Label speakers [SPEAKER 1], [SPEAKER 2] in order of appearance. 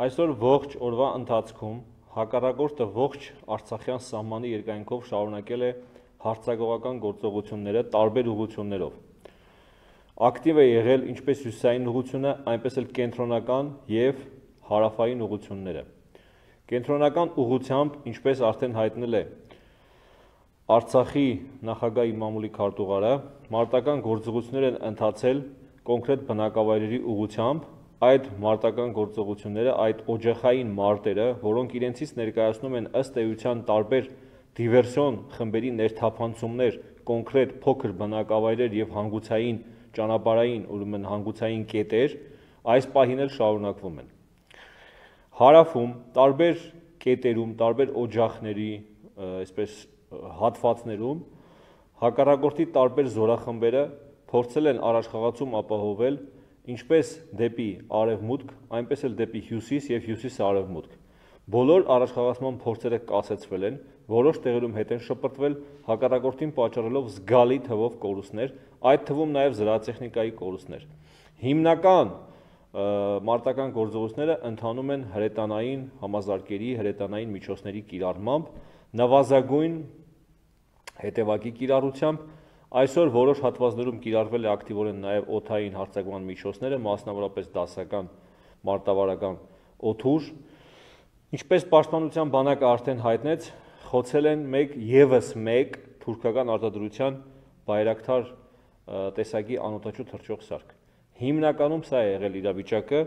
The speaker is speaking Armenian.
[SPEAKER 1] Այսօր ողջ օրվա ընթացքում հակառակորդը ողջ Արցախյան սահմանի երկայնքով շարունակել է հարցակողական գործողությունները տարբեր ուղություններով։ Ակտիվ է եղել ինչպես հյուսիսային ուղությունը, այնպես էլ կենտրոնական եւ հարավային ուղությունները։ Կենտրոնական ուղությամբ, ինչպես արդեն հայտնել է Արցախի նախագահ Իմամուլի քարտուղարը, մարտական գործողություններ են ընթացել կոնկրետ բնակավայրերի ուղությամբ այդ մարտական գործողությունները, այդ օջախային մարտերը, որոնք իրենցից ներկայացնում են ըստ էության տարբեր դիվերսիոն խմբերի ներթափանցումներ, կոնկրետ փոքր բնակավայրեր եւ հանգուցային ճանապարհային, ուրեմն հանգուցային կետեր, այս պահին էլ շարունակվում են։ Հարավում տարբեր կետերում, տարբեր օջախների, այսպես հատվածներում հակառակորդի տարբեր զորախմբերը փորձել են առաջխաղացում ապահովել ինչպես դեպի արևմուտք, այնպես էլ դեպի հյուսիս եւ հյուսիս-արևմուտք։ Բոլոր առաջխաղացման փորձերը կասեցվել են, որոշ տեղերում հետ են շպրտվել, հակառակորդին պատճառելով զգալի թվով կորուստներ, այդ թվում նաեւ զրահտեխնիկայի կորուստներ։ Հիմնական մարտական գործողությունները ընդանում են հրետանային համազարգերի, հրետանային միջոցների կիրառմամբ, նվազագույն հետևակի կիրառությամբ Այսօր որոշ հատվածներում կիրառվել է ակտիվորեն նաև օթային հարցակման միջոցները, մասնավորապես դասական մարտավարական օթուր։ Ինչպես Պաշտպանության բանակը արդեն հայտնեց, խոցել են մեկ եւս մեկ թուրքական արտադրության բայրակտար տեսակի անօտաչու թրջող սարք։ Հիմնականում սա է եղել իրավիճակը,